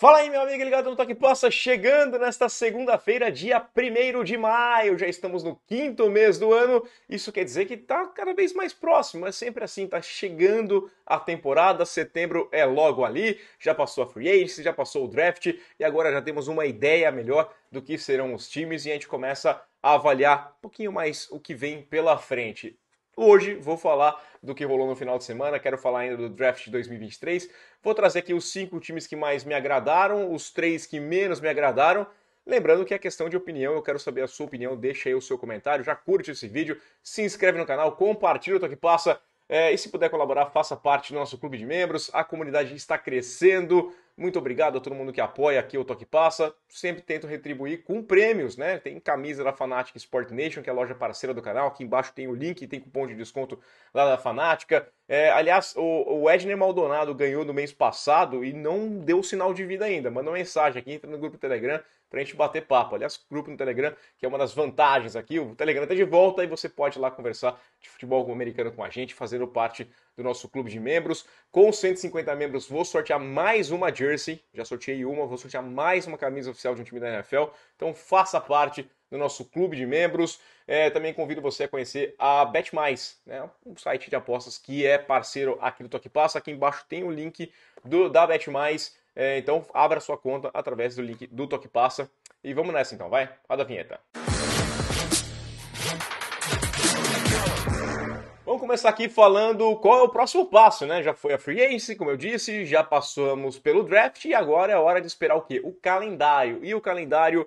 Fala aí, meu amigo ligado no Toque passa chegando nesta segunda-feira, dia 1 de maio. Já estamos no quinto mês do ano. Isso quer dizer que está cada vez mais próximo, é sempre assim, está chegando a temporada, setembro é logo ali. Já passou a free agency, já passou o draft e agora já temos uma ideia melhor do que serão os times e a gente começa a avaliar um pouquinho mais o que vem pela frente. Hoje vou falar do que rolou no final de semana, quero falar ainda do draft de 2023. Vou trazer aqui os cinco times que mais me agradaram, os três que menos me agradaram. Lembrando que é questão de opinião, eu quero saber a sua opinião, deixa aí o seu comentário, já curte esse vídeo, se inscreve no canal, compartilha o que passa é, e se puder colaborar, faça parte do nosso clube de membros. A comunidade está crescendo, muito obrigado a todo mundo que apoia aqui o Toque Passa. Sempre tento retribuir com prêmios, né? Tem camisa da Fanatic Sport Nation, que é a loja parceira do canal. Aqui embaixo tem o link, tem cupom de desconto lá da Fanática. É, aliás, o, o Edner Maldonado ganhou no mês passado e não deu sinal de vida ainda. Manda uma mensagem aqui, entra no grupo Telegram para a gente bater papo. Aliás, grupo no Telegram, que é uma das vantagens aqui. O Telegram está de volta e você pode ir lá conversar de futebol americano com a gente, fazendo parte do nosso clube de membros. Com 150 membros, vou sortear mais uma jersey. Já sorteei uma, vou sortear mais uma camisa oficial de um time da NFL. Então faça parte do nosso clube de membros. É, também convido você a conhecer a BetMais né, um site de apostas que é parceiro aqui do Toque Passa. Aqui embaixo tem o link do, da BetMais é, então abra sua conta através do link do Toque Passa. E vamos nessa então, vai? Roda a vinheta. Vamos começar aqui falando qual é o próximo passo, né? Já foi a free agency, como eu disse, já passamos pelo draft e agora é hora de esperar o quê? O calendário. E o calendário,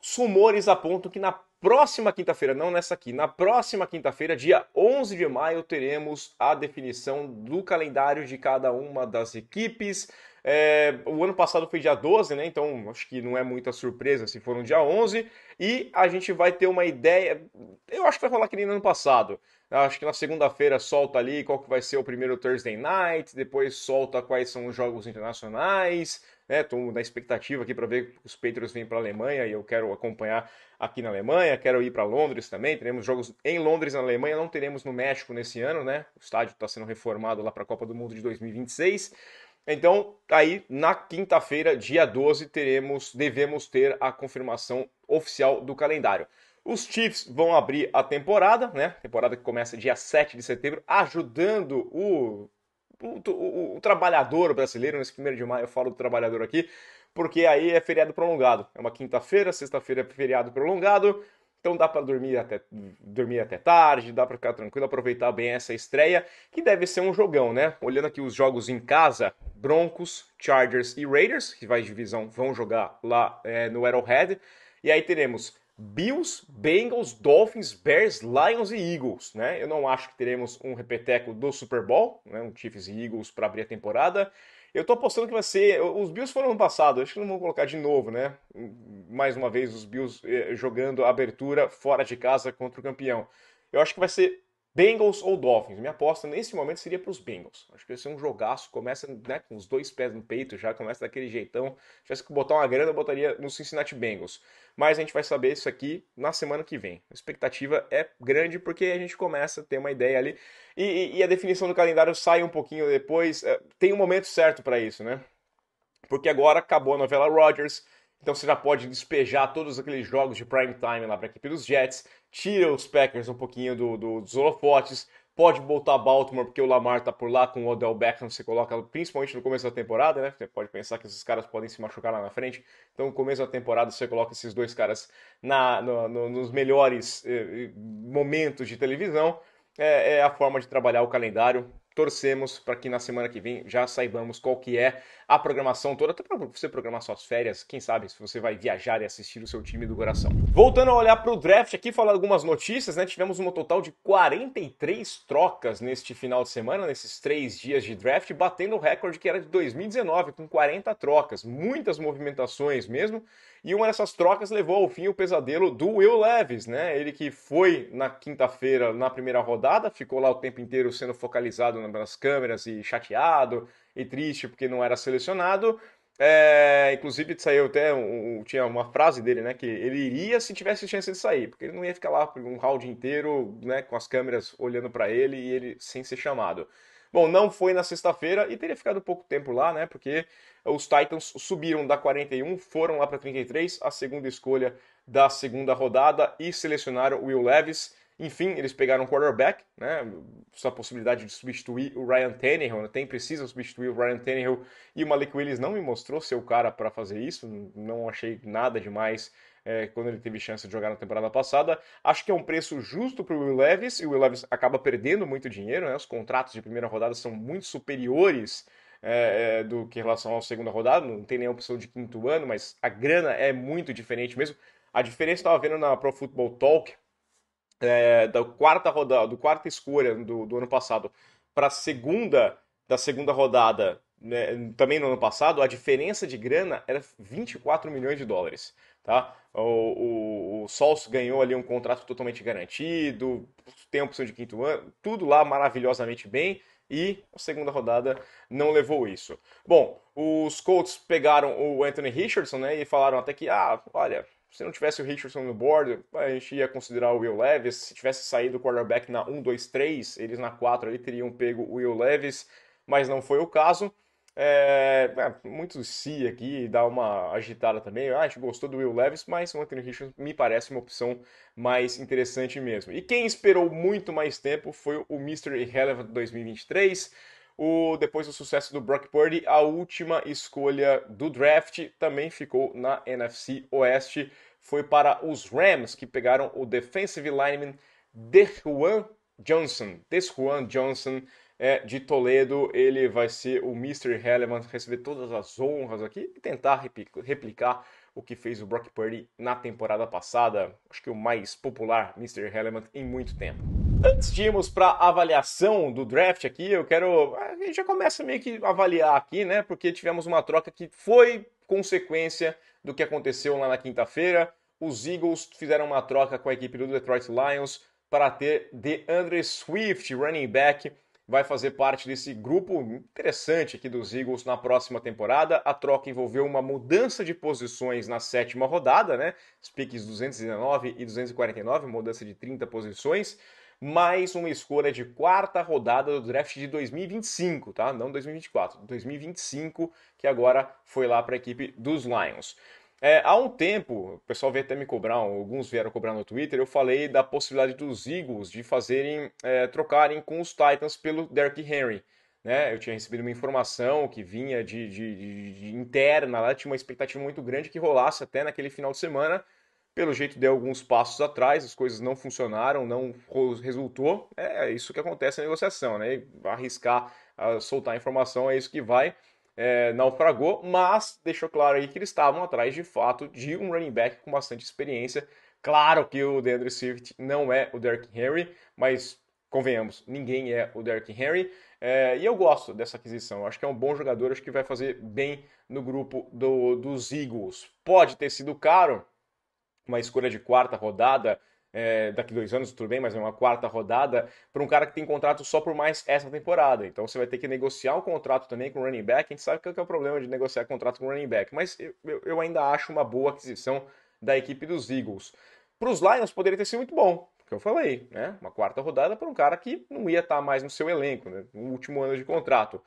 os rumores apontam que na próxima quinta-feira, não nessa aqui, na próxima quinta-feira, dia 11 de maio, teremos a definição do calendário de cada uma das equipes, é, o ano passado foi dia 12, né? Então acho que não é muita surpresa se for no dia 11. E a gente vai ter uma ideia. Eu acho que vai rolar que nem no ano passado. Acho que na segunda-feira solta ali qual que vai ser o primeiro Thursday Night, depois solta quais são os jogos internacionais, né? Tô na expectativa aqui para ver os Patriots vêm para a Alemanha e eu quero acompanhar aqui na Alemanha, quero ir para Londres também. Teremos jogos em Londres na Alemanha, não teremos no México nesse ano, né? O estádio está sendo reformado lá para a Copa do Mundo de 2026. Então, tá aí na quinta-feira, dia 12, teremos, devemos ter a confirmação oficial do calendário. Os Chiefs vão abrir a temporada, né? Temporada que começa dia 7 de setembro, ajudando o o, o, o, trabalhador brasileiro, nesse primeiro de maio eu falo do trabalhador aqui, porque aí é feriado prolongado. É uma quinta-feira, sexta-feira é feriado prolongado, então dá para dormir até, dormir até tarde, dá para ficar tranquilo, aproveitar bem essa estreia, que deve ser um jogão, né? Olhando aqui os jogos em casa, Broncos, Chargers e Raiders, que de divisão, vão jogar lá é, no Arrowhead. E aí teremos Bills, Bengals, Dolphins, Bears, Lions e Eagles, né? Eu não acho que teremos um repeteco do Super Bowl, né? um Chiefs e Eagles para abrir a temporada. Eu tô apostando que vai ser. Os Bills foram no passado, acho que não vão colocar de novo, né? Mais uma vez, os Bills eh, jogando abertura fora de casa contra o campeão. Eu acho que vai ser Bengals ou Dolphins? Minha aposta nesse momento seria para os Bengals. Acho que esse é um jogaço, começa né, com os dois pés no peito, já começa daquele jeitão. Se tivesse que botar uma grana, eu botaria no Cincinnati Bengals. Mas a gente vai saber isso aqui na semana que vem. A expectativa é grande porque a gente começa a ter uma ideia ali. E, e, e a definição do calendário sai um pouquinho depois. É, tem um momento certo para isso, né? Porque agora acabou a novela Rodgers então você já pode despejar todos aqueles jogos de prime time lá para a equipe dos Jets, tira os Packers um pouquinho do, do, dos holofotes, pode voltar Baltimore porque o Lamar tá por lá com o Odell Beckham, você coloca principalmente no começo da temporada, né? Você pode pensar que esses caras podem se machucar lá na frente. Então, no começo da temporada, você coloca esses dois caras na, no, no, nos melhores eh, eh momentos de televisão. É, é a forma de trabalhar o calendário torcemos para que na semana que vem já saibamos qual que é a programação toda, até para você programar suas férias, quem sabe se você vai viajar e assistir o seu time do coração. Voltando a olhar para o draft aqui, falar algumas notícias, né? Tivemos um total de 43 trocas neste final de semana, nesses três dias de draft, batendo o recorde que era de 2019, com 40 trocas, muitas movimentações mesmo, e uma dessas trocas levou ao fim o pesadelo do Will Leves, né? Ele que foi na quinta-feira, na primeira rodada, ficou lá o tempo inteiro sendo focalizado na as câmeras e chateado e triste porque não era selecionado. É, inclusive saiu até um, tinha uma frase dele, né, que ele iria se tivesse chance de sair, porque ele não ia ficar lá por um round inteiro, né, com as câmeras olhando para ele e ele sem ser chamado. Bom, não foi na sexta-feira e teria ficado pouco tempo lá, né, porque os Titans subiram da 41, foram lá para 33, a segunda escolha da segunda rodada e selecionaram Will Levis. Enfim, eles pegaram um quarterback, né? sua possibilidade de substituir o Ryan Tannehill, né? tem precisa substituir o Ryan Tannehill e o Malik Willis não me mostrou ser o cara para fazer isso, não achei nada demais é, quando ele teve chance de jogar na temporada passada. Acho que é um preço justo para o Will Levis e o Will Levis acaba perdendo muito dinheiro, né? Os contratos de primeira rodada são muito superiores é, é, do que em relação à segunda rodada, não tem nenhuma opção de quinto ano, mas a grana é muito diferente mesmo. A diferença estava vendo na Pro Football Talk é, da quarta rodada, do quarta escolha do, do ano passado para a segunda da segunda rodada né, também no ano passado, a diferença de grana era 24 milhões de dólares. Tá? O, o, o Sols ganhou ali um contrato totalmente garantido, tem a opção de quinto ano, tudo lá maravilhosamente bem, e a segunda rodada não levou isso. Bom, os Colts pegaram o Anthony Richardson né, e falaram até que, ah, olha, se não tivesse o Richardson no board, a gente ia considerar o Will Levis. Se tivesse saído o quarterback na 1, 2, 3, eles na 4 ali teriam pego o Will Levis, mas não foi o caso. É, é, muito si aqui, dá uma agitada também. Ah, a gente gostou do Will Levis, mas o Anthony Richardson me parece uma opção mais interessante mesmo. E quem esperou muito mais tempo foi o Mr. Irrelevant 2023. O, depois do sucesso do Brock Purdy, a última escolha do draft também ficou na NFC Oeste. Foi para os Rams, que pegaram o defensive lineman Dejuan Johnson. Desjuan Johnson é, de Toledo. Ele vai ser o Mr. Relevant, receber todas as honras aqui e tentar replicar o que fez o Brock Purdy na temporada passada. Acho que o mais popular Mr. Relevant em muito tempo. Antes de irmos para avaliação do draft aqui, eu quero. A gente já começa meio que avaliar aqui, né? Porque tivemos uma troca que foi consequência do que aconteceu lá na quinta-feira. Os Eagles fizeram uma troca com a equipe do Detroit Lions para ter DeAndre Swift, running back, vai fazer parte desse grupo interessante aqui dos Eagles na próxima temporada. A troca envolveu uma mudança de posições na sétima rodada, né? Os piques 219 e 249, mudança de 30 posições mais uma escolha de quarta rodada do draft de 2025, tá? Não 2024, 2025, que agora foi lá para a equipe dos Lions. É, há um tempo, o pessoal veio até me cobrar, alguns vieram cobrar no Twitter, eu falei da possibilidade dos Eagles de fazerem, é, trocarem com os Titans pelo Derrick Henry. Né? Eu tinha recebido uma informação que vinha de, de, de, de interna, lá tinha uma expectativa muito grande que rolasse até naquele final de semana, pelo jeito deu alguns passos atrás, as coisas não funcionaram, não resultou. É isso que acontece na negociação, né? Arriscar soltar informação é isso que vai. É, naufragou, mas deixou claro aí que eles estavam atrás de fato de um running back com bastante experiência. Claro que o DeAndre Swift não é o Derrick Henry, mas convenhamos, ninguém é o Derrick Henry. É, e eu gosto dessa aquisição, acho que é um bom jogador, acho que vai fazer bem no grupo do, dos Eagles. Pode ter sido caro? uma escolha de quarta rodada, é, daqui dois anos, tudo bem, mas é uma quarta rodada, para um cara que tem contrato só por mais essa temporada. Então você vai ter que negociar o contrato também com o running back. A gente sabe que é o é problema de negociar contrato com o running back, mas eu, eu ainda acho uma boa aquisição da equipe dos Eagles. Para os Lions poderia ter sido muito bom, que eu falei, né? Uma quarta rodada para um cara que não ia estar tá mais no seu elenco, né? No último ano de contrato.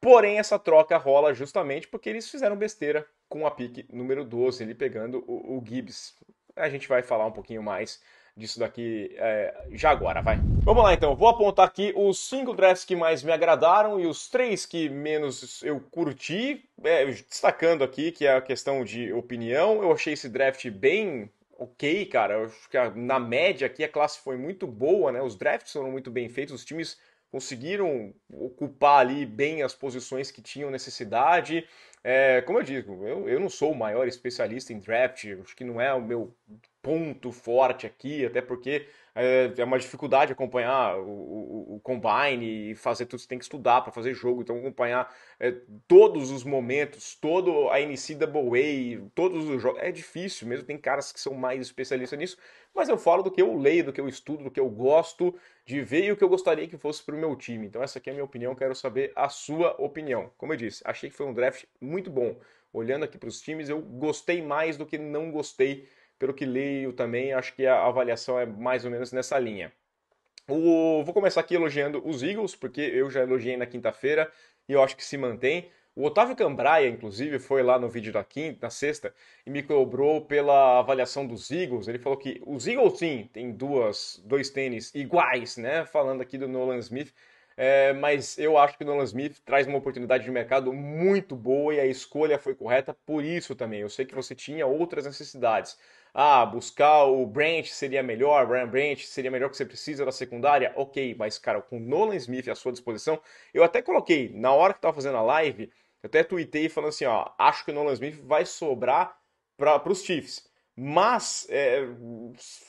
Porém, essa troca rola justamente porque eles fizeram besteira com a pique número 12, ele pegando o, o Gibbs. A gente vai falar um pouquinho mais disso daqui é, já agora, vai. Vamos lá então, vou apontar aqui os cinco drafts que mais me agradaram e os três que menos eu curti, é, destacando aqui que é a questão de opinião. Eu achei esse draft bem ok, cara. Eu acho que na média aqui a classe foi muito boa, né? Os drafts foram muito bem feitos, os times conseguiram ocupar ali bem as posições que tinham necessidade. É, como eu digo, eu, eu não sou o maior especialista em draft, acho que não é o meu ponto forte aqui, até porque é, é uma dificuldade acompanhar o, o, o, combine e fazer tudo, você tem que estudar para fazer jogo, então acompanhar é, todos os momentos, todo a NCAA, todos os jogos, é difícil mesmo, tem caras que são mais especialistas nisso, mas eu falo do que eu leio, do que eu estudo, do que eu gosto, de ver e o que eu gostaria que fosse para o meu time. Então essa aqui é a minha opinião, quero saber a sua opinião. Como eu disse, achei que foi um draft muito bom. Olhando aqui para os times, eu gostei mais do que não gostei, pelo que leio também, acho que a avaliação é mais ou menos nessa linha. O... Vou começar aqui elogiando os Eagles, porque eu já elogiei na quinta-feira e eu acho que se mantém. O Otávio Cambraia, inclusive, foi lá no vídeo da quinta, na sexta, e me cobrou pela avaliação dos Eagles. Ele falou que os Eagles, sim, tem duas, dois tênis iguais, né? Falando aqui do Nolan Smith. É, mas eu acho que o Nolan Smith traz uma oportunidade de mercado muito boa e a escolha foi correta por isso também. Eu sei que você tinha outras necessidades. Ah, buscar o Branch seria melhor, Brian Branch seria melhor que você precisa da secundária. Ok, mas cara, com o Nolan Smith à sua disposição, eu até coloquei na hora que estava fazendo a live eu até tuitei falando assim, ó, acho que o Nolan Smith vai sobrar para os Chiefs. Mas é,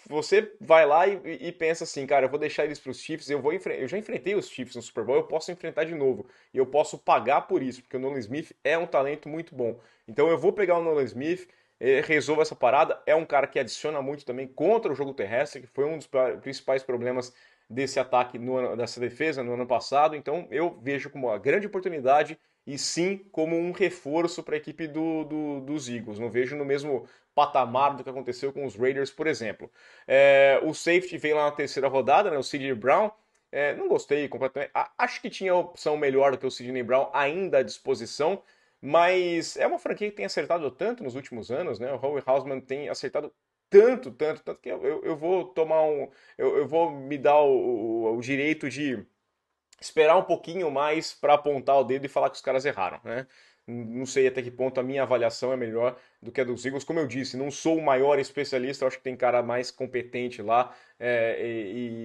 você vai lá e, e, pensa assim, cara, eu vou deixar eles para os Chiefs, eu, vou eu já enfrentei os Chiefs no Super Bowl, eu posso enfrentar de novo. E eu posso pagar por isso, porque o Nolan Smith é um talento muito bom. Então eu vou pegar o Nolan Smith, é, resolva essa parada. É um cara que adiciona muito também contra o jogo terrestre, que foi um dos principais problemas desse ataque, no, dessa defesa no ano passado. Então eu vejo como uma grande oportunidade e sim como um reforço para a equipe do, do, dos Eagles. Não vejo no mesmo patamar do que aconteceu com os Raiders, por exemplo. É, o safety veio lá na terceira rodada, né, o Sidney Brown. É, não gostei completamente. Acho que tinha opção melhor do que o Sidney Brown ainda à disposição, mas é uma franquia que tem acertado tanto nos últimos anos, né? O Howie Hausman tem acertado tanto, tanto, tanto que eu, eu, eu vou tomar um. Eu, eu, vou me dar o, o, o direito de esperar um pouquinho mais para apontar o dedo e falar que os caras erraram, né? Não sei até que ponto a minha avaliação é melhor do que a dos Eagles. Como eu disse, não sou o maior especialista, acho que tem cara mais competente lá é, e,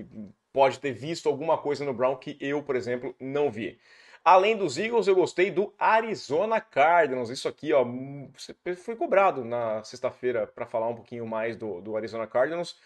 e pode ter visto alguma coisa no Brown que eu, por exemplo, não vi. Além dos Eagles, eu gostei do Arizona Cardinals. Isso aqui, ó, hum, foi cobrado na sexta-feira para falar um pouquinho mais do, do Arizona Cardinals.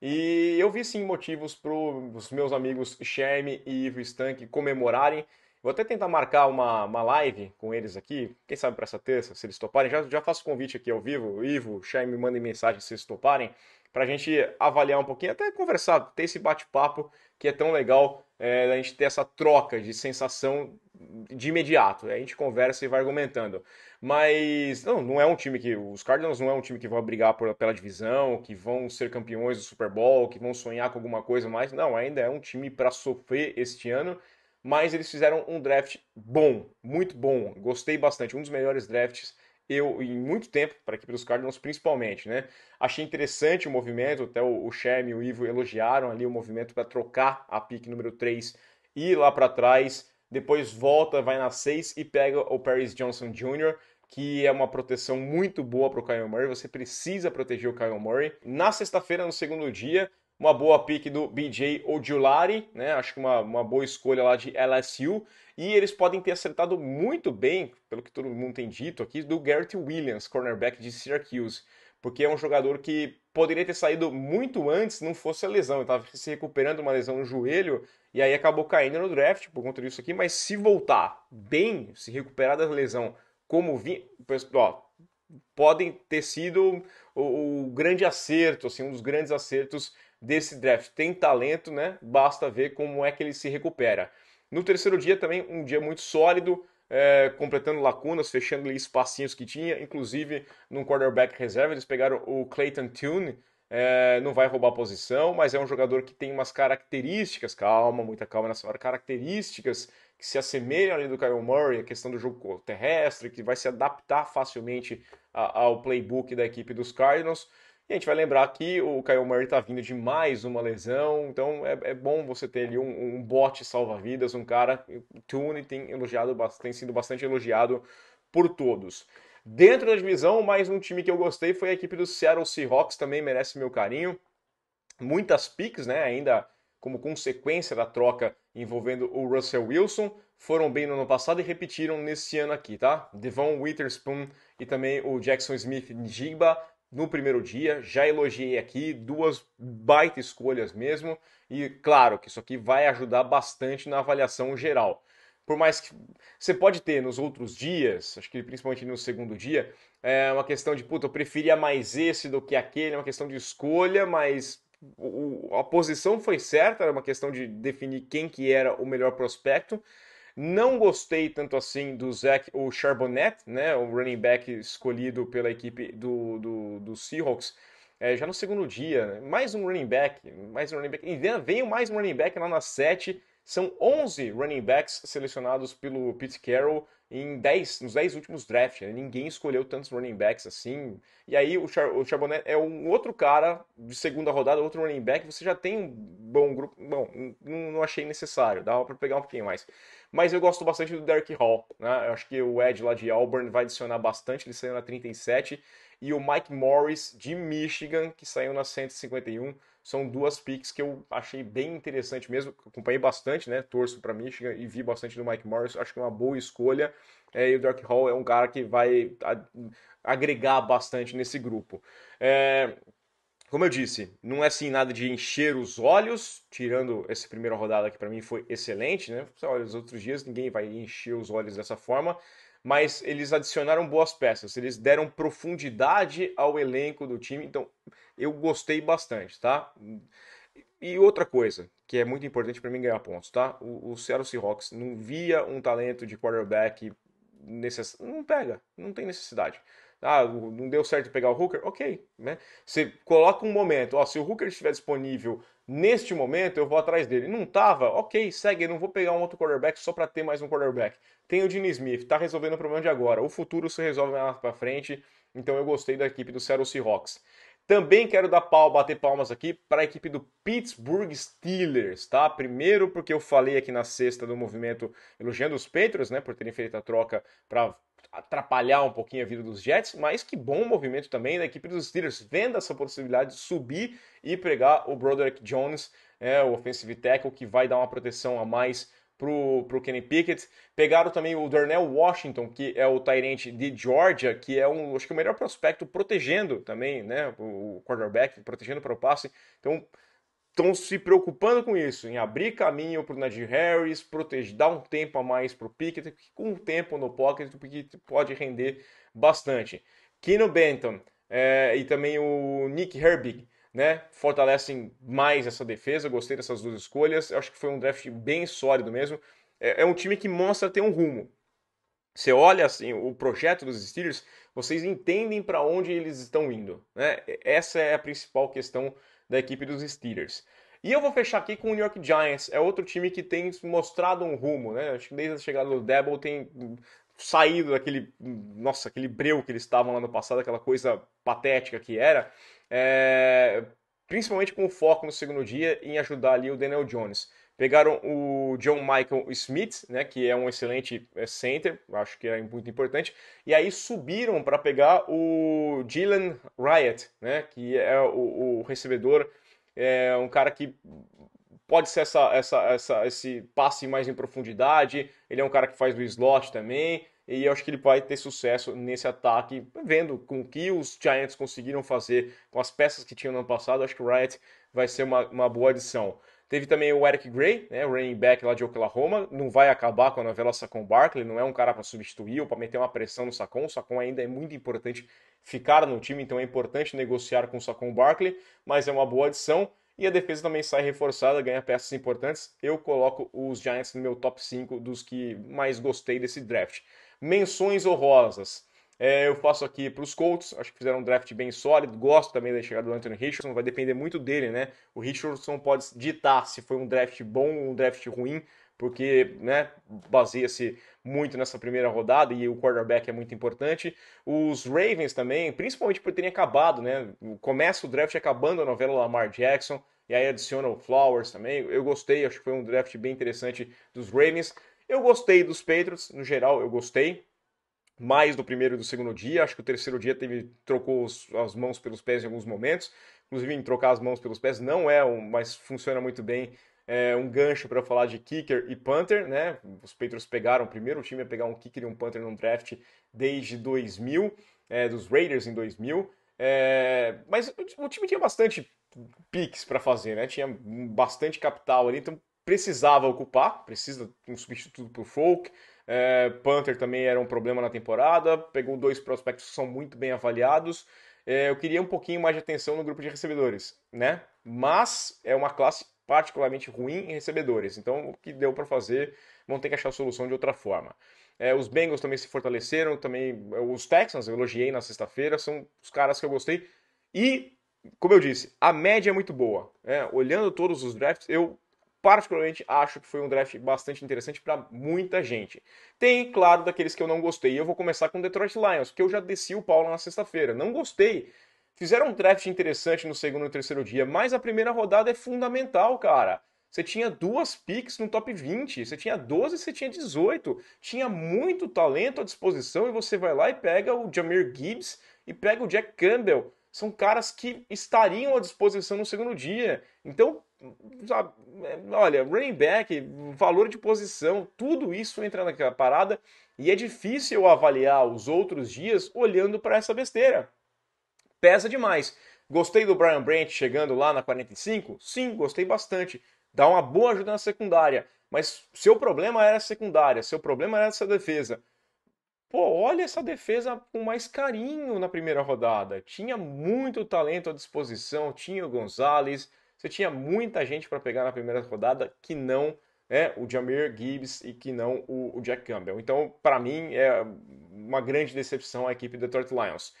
E eu vi sim motivos para os meus amigos Sherme e Ivo Stank comemorarem. Vou até tentar marcar uma, uma live com eles aqui, quem sabe para essa terça, se eles toparem. Já, já faço convite aqui ao vivo, Ivo, Sherme, mandem mensagem se eles toparem, para a gente avaliar um pouquinho, até conversar, ter esse bate-papo que é tão legal, é, a gente ter essa troca de sensação de imediato. A gente conversa e vai argumentando. Mas não, não é um time que. Os Cardinals não é um time que vão brigar por, pela divisão, que vão ser campeões do Super Bowl, que vão sonhar com alguma coisa mais. Não, ainda é um time para sofrer este ano. Mas eles fizeram um draft bom, muito bom. Gostei bastante. Um dos melhores drafts eu em muito tempo, para equipe dos Cardinals principalmente, né? Achei interessante o movimento, até o, o e o Ivo elogiaram ali o movimento para trocar a pique número 3 e ir lá para trás, depois volta, vai na 6 e pega o Paris Johnson Jr que é uma proteção muito boa para o Kyle Murray. Você precisa proteger o Kyle Murray. Na sexta-feira, no segundo dia, uma boa pick do BJ Odulari, né? Acho que uma, uma boa escolha lá de LSU. E eles podem ter acertado muito bem, pelo que todo mundo tem dito aqui, do Garrett Williams, cornerback de Syracuse. Porque é um jogador que poderia ter saído muito antes, não fosse a lesão. Ele estava se recuperando uma lesão no joelho e aí acabou caindo no draft por conta disso aqui. Mas se voltar bem, se recuperar da lesão como vi, podem ter sido o, o, grande acerto, assim, um dos grandes acertos desse draft. Tem talento, né? Basta ver como é que ele se recupera. No terceiro dia também, um dia muito sólido, é, completando lacunas, fechando ali espacinhos que tinha, inclusive num quarterback reserva, eles pegaram o Clayton Tune, é, não vai roubar a posição, mas é um jogador que tem umas características, calma, muita calma nessa hora, características que se assemelham ali do Kyle Murray, a questão do jogo terrestre, que vai se adaptar facilmente a, ao playbook da equipe dos Cardinals. E a gente vai lembrar que o Kyle Murray está vindo de mais uma lesão, então é, é bom você ter ali um, um bote salva-vidas, um cara, Tune tem elogiado, tem sido bastante elogiado por todos. Dentro da divisão, mais um time que eu gostei foi a equipe do Seattle Seahawks, também merece meu carinho. Muitas piques, né? Ainda como consequência da troca envolvendo o Russell Wilson, foram bem no ano passado e repetiram nesse ano aqui, tá? Devon Witherspoon e também o Jackson Smith Njiba no primeiro dia, já elogiei aqui, duas baita escolhas mesmo, e claro que isso aqui vai ajudar bastante na avaliação geral por mais que você pode ter nos outros dias, acho que principalmente no segundo dia, é uma questão de, puta, eu preferia mais esse do que aquele, é uma questão de escolha, mas o, a posição foi certa, era uma questão de definir quem que era o melhor prospecto. Não gostei tanto assim do Zach ou Charbonnet, né, o running back escolhido pela equipe do, do, do Seahawks, é, já no segundo dia. Né? mais um running back, mais um running back. E veio mais um running back lá na 7, são 11 running backs selecionados pelo Pete Carroll em 10, nos 10 últimos drafts. Né? Ninguém escolheu tantos running backs assim. E aí o, Char o Charbonnet é um outro cara de segunda rodada, outro running back. Você já tem um bom grupo. Bom, não, não achei necessário, dava para pegar um pouquinho mais. Mas eu gosto bastante do Derek Hall. Né? Eu acho que o Ed lá de Auburn vai adicionar bastante, ele saiu na 37. E o Mike Morris de Michigan, que saiu na 151 são duas picks que eu achei bem interessante mesmo. Acompanhei bastante, né? Torço para Michigan e vi bastante do Mike Morris. Acho que é uma boa escolha. É, e o Dark Hall é um cara que vai agregar bastante nesse grupo. É, como eu disse, não é assim nada de encher os olhos, tirando essa primeira rodada que para mim foi excelente, né? Olha, os outros dias ninguém vai encher os olhos dessa forma mas eles adicionaram boas peças, eles deram profundidade ao elenco do time, então eu gostei bastante, tá? E outra coisa que é muito importante para mim ganhar pontos, tá? O, o Seattle Seahawks não via um talento de quarterback necess... não pega, não tem necessidade. Ah, não deu certo pegar o Hooker? Ok, né? Você coloca um momento, ó, se o Hooker estiver disponível Neste momento eu vou atrás dele. Não tava? Ok, segue, eu não vou pegar um outro quarterback só para ter mais um quarterback. Tem o Dini Smith, tá resolvendo o problema de agora. O futuro se resolve lá para frente. Então eu gostei da equipe do Seattle Seahawks. Também quero dar pau, bater palmas aqui para a equipe do Pittsburgh Steelers, tá? Primeiro porque eu falei aqui na sexta do movimento elogiando os Patriots, né, por terem feito a troca para atrapalhar um pouquinho a vida dos Jets, mas que bom movimento também da equipe dos Steelers, vendo essa possibilidade de subir e pregar o Broderick Jones, é, o offensive tackle, que vai dar uma proteção a mais para o Kenny Pickett. Pegaram também o Darnell Washington, que é o Tyrant de Georgia, que é um, acho que o melhor prospecto protegendo também, né, o quarterback, protegendo para o passe. Então, estão se preocupando com isso, em abrir caminho para o Ned Harris, proteger, dar um tempo a mais para o Pickett, que com o tempo no pocket o Pickett pode render bastante. Kino Benton é, e também o Nick Herbig, né, fortalecem mais essa defesa, gostei dessas duas escolhas, Eu acho que foi um draft bem sólido mesmo, é, é um time que mostra ter um rumo. Você olha assim o projeto dos Steelers, vocês entendem para onde eles estão indo, né? Essa é a principal questão da equipe dos Steelers. E eu vou fechar aqui com o New York Giants, é outro time que tem mostrado um rumo, né? Acho que desde a chegada do Debo tem saído daquele, nossa, aquele breu que eles estavam lá no passado, aquela coisa patética que era, é, principalmente com o foco no segundo dia em ajudar ali o Daniel Jones. Pegaram o John Michael Smith, né, que é um excelente é, center, acho que é muito importante, e aí subiram para pegar o Dylan Riot, né, que é o, o recebedor, é um cara que pode ser essa, essa, essa, esse passe mais em profundidade, ele é um cara que faz o slot também, e eu acho que ele vai ter sucesso nesse ataque, vendo com o que os Giants conseguiram fazer com as peças que tinham no ano passado, acho que o Riot vai ser uma, uma boa adição. Teve também o Eric Gray, né, o running back lá de Oklahoma, não vai acabar com a novela Sacon Barkley, não é um cara para substituir ou para meter uma pressão no Sacon, o Sacon ainda é muito importante ficar no time, então é importante negociar com o Sacon Barkley, mas é uma boa adição e a defesa também sai reforçada, ganha peças importantes. Eu coloco os Giants no meu top 5 dos que mais gostei desse draft. Menções honrosas. É, eu faço aqui para os Colts, acho que fizeram um draft bem sólido, gosto também da chegada do Anthony Richardson, vai depender muito dele, né? O Richardson pode ditar se foi um draft bom ou um draft ruim, porque né, baseia-se muito nessa primeira rodada e o quarterback é muito importante. Os Ravens também, principalmente por terem acabado, né? Começa o draft acabando a novela Lamar Jackson, e aí adiciona o Flowers também. Eu gostei, acho que foi um draft bem interessante dos Ravens. Eu gostei dos Patriots, no geral eu gostei mais do primeiro e do segundo dia. Acho que o terceiro dia teve, trocou as mãos pelos pés em alguns momentos. Inclusive, em trocar as mãos pelos pés não é um, mas funciona muito bem. É um gancho para falar de kicker e punter, né? Os Patriots pegaram o primeiro time a pegar um kicker e um punter num draft desde 2000, é, dos Raiders em 2000. É, mas o time tinha bastante piques para fazer, né? Tinha bastante capital ali, então precisava ocupar, precisa um substituto para o Folk, é, Panther também era um problema na temporada, pegou dois prospectos que são muito bem avaliados. É, eu queria um pouquinho mais de atenção no grupo de recebedores, né? Mas é uma classe particularmente ruim em recebedores, então o que deu para fazer, vão ter que achar solução de outra forma. É, os Bengals também se fortaleceram, também é, os Texans, eu elogiei na sexta-feira, são os caras que eu gostei. E, como eu disse, a média é muito boa. Né? Olhando todos os drafts, eu particularmente acho que foi um draft bastante interessante para muita gente. Tem, claro, daqueles que eu não gostei. Eu vou começar com Detroit Lions, que eu já desci o Paulo na sexta-feira. Não gostei. Fizeram um draft interessante no segundo e terceiro dia, mas a primeira rodada é fundamental, cara. Você tinha duas picks no top 20, você tinha 12 você tinha 18. Tinha muito talento à disposição e você vai lá e pega o Jameer Gibbs e pega o Jack Campbell. São caras que estariam à disposição no segundo dia. Então, sabe, é, olha, running back, valor de posição, tudo isso entra naquela parada e é difícil avaliar os outros dias olhando para essa besteira. Pesa demais. Gostei do Brian Branch chegando lá na 45? Sim, gostei bastante. Dá uma boa ajuda na secundária. Mas seu problema era a secundária, seu problema era essa defesa. Pô, olha essa defesa com mais carinho na primeira rodada. Tinha muito talento à disposição, tinha o Gonzalez, você tinha muita gente para pegar na primeira rodada que não né, o Jameer Gibbs e que não o, o Jack Campbell. Então, para mim, é uma grande decepção a equipe do Detroit Lions.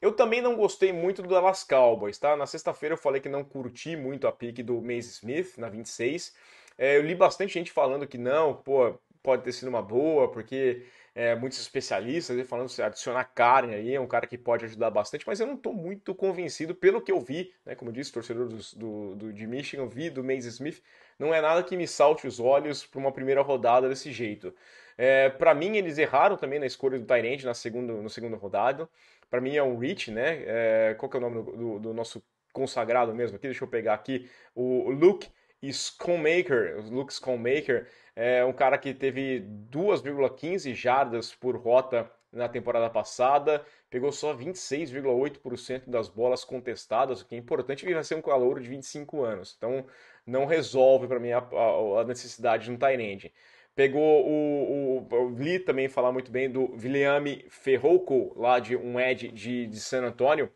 Eu também não gostei muito do Dallas Cowboys, tá? Na sexta-feira eu falei que não curti muito a pique do Mace Smith na 26. É, eu li bastante gente falando que não, pô, pode ter sido uma boa, porque é, muitos especialistas né, falando se adicionar carne aí, é um cara que pode ajudar bastante, mas eu não estou muito convencido pelo que eu vi, né? Como eu disse, torcedor do, do, do, de Michigan, vi do Maze Smith, não é nada que me salte os olhos para uma primeira rodada desse jeito. É, para mim, eles erraram também na escolha do Tyrande na segunda, no segundo rodado. Para mim é um Rich né? É, qual que é o nome do, do, do nosso consagrado mesmo aqui? Deixa eu pegar aqui o Luke e Schoonmaker, Luke Schoonmaker, é um cara que teve 2,15 jardas por rota na temporada passada, pegou só 26,8% das bolas contestadas, o que é importante, ele vai ser um calor de 25 anos. Então, não resolve para mim a, a, necessidade de um tight Pegou o, o, o Lee também falar muito bem do William Ferroco, lá de um Ed de, de San Antonio.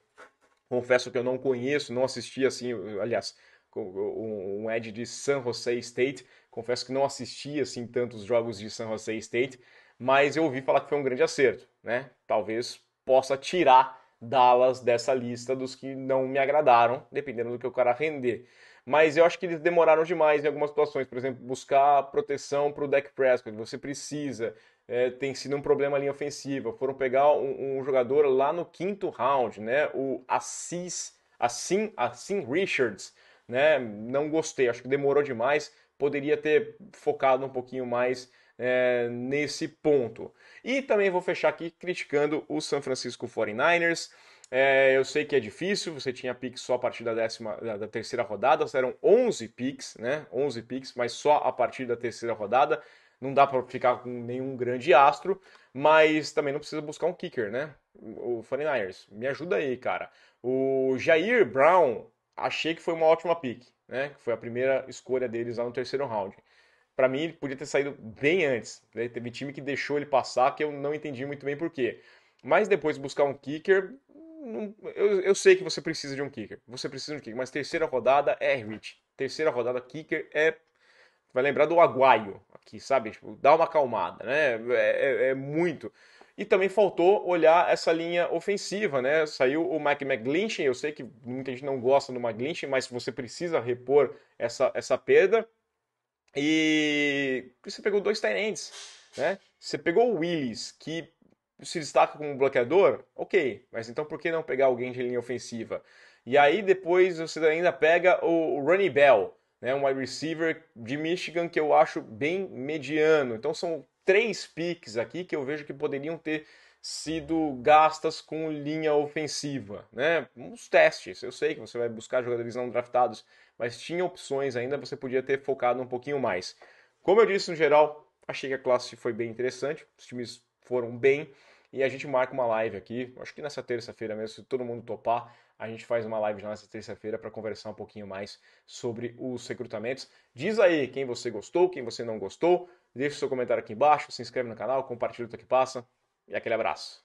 Confesso que eu não conheço, não assisti assim, aliás, um, Ed de San Jose State. Confesso que não assisti assim tantos jogos de San Jose State, mas eu ouvi falar que foi um grande acerto, né? Talvez possa tirar Dallas dessa lista dos que não me agradaram, dependendo do que o cara render. Mas eu acho que eles demoraram demais em algumas situações, por exemplo, buscar proteção para o Dak Prescott, você precisa, é, tem sido um problema ali linha ofensiva. Foram pegar um, um, jogador lá no quinto round, né? O Assis, assim, assim Richards, né? Não gostei, acho que demorou demais, poderia ter focado um pouquinho mais é, nesse ponto. E também vou fechar aqui criticando o San Francisco 49ers. É, eu sei que é difícil, você tinha picks só a partir da, décima, da, da, terceira rodada, eram 11 picks, né? 11 picks, mas só a partir da terceira rodada. Não dá para ficar com nenhum grande astro, mas também não precisa buscar um kicker, né? O 49ers, me ajuda aí, cara. O Jair Brown achei que foi uma ótima pick, né? Foi a primeira escolha deles lá no terceiro round. Para mim, ele podia ter saído bem antes. Né? Teve time que deixou ele passar, que eu não entendi muito bem porquê. Mas depois buscar um kicker, eu, eu, sei que você precisa de um kicker. Você precisa de um kicker, mas terceira rodada é reach. Terceira rodada, kicker é. Vai lembrar do Aguaio aqui, sabe? Tipo, dá uma acalmada, né? é, é, é muito. E também faltou olhar essa linha ofensiva, né? Saiu o Mike McGlinchey, eu sei que muita gente não gosta do McGlinchey, mas você precisa repor essa, essa perda. E você pegou dois tight né? Você pegou o Willis, que se destaca como bloqueador, ok, mas então por que não pegar alguém de linha ofensiva? E aí depois você ainda pega o, o Ronnie Bell, né, um wide receiver de Michigan que eu acho bem mediano. Então são três piques aqui que eu vejo que poderiam ter sido gastas com linha ofensiva, né? Uns testes. Eu sei que você vai buscar jogadores não draftados, mas tinha opções ainda, você podia ter focado um pouquinho mais. Como eu disse no geral, achei que a classe foi bem interessante, os times foram bem e a gente marca uma live aqui, acho que nessa terça-feira mesmo, se todo mundo topar, a gente faz uma live nessa terça-feira para conversar um pouquinho mais sobre os recrutamentos. Diz aí quem você gostou, quem você não gostou. Deixe seu comentário aqui embaixo, se inscreve no canal, compartilha o que passa e aquele abraço.